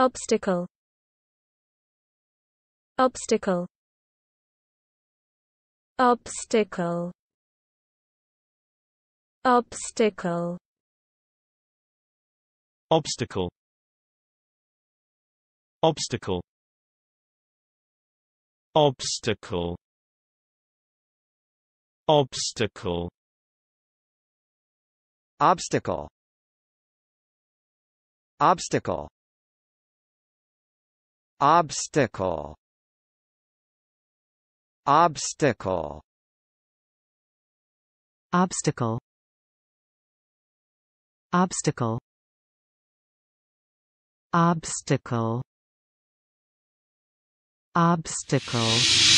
Obstacle Obstacle Obstacle Obstacle Obstacle Obstacle Obstacle Obstacle Obstacle Obstacle Obstacle Obstacle Obstacle Obstacle Obstacle Obstacle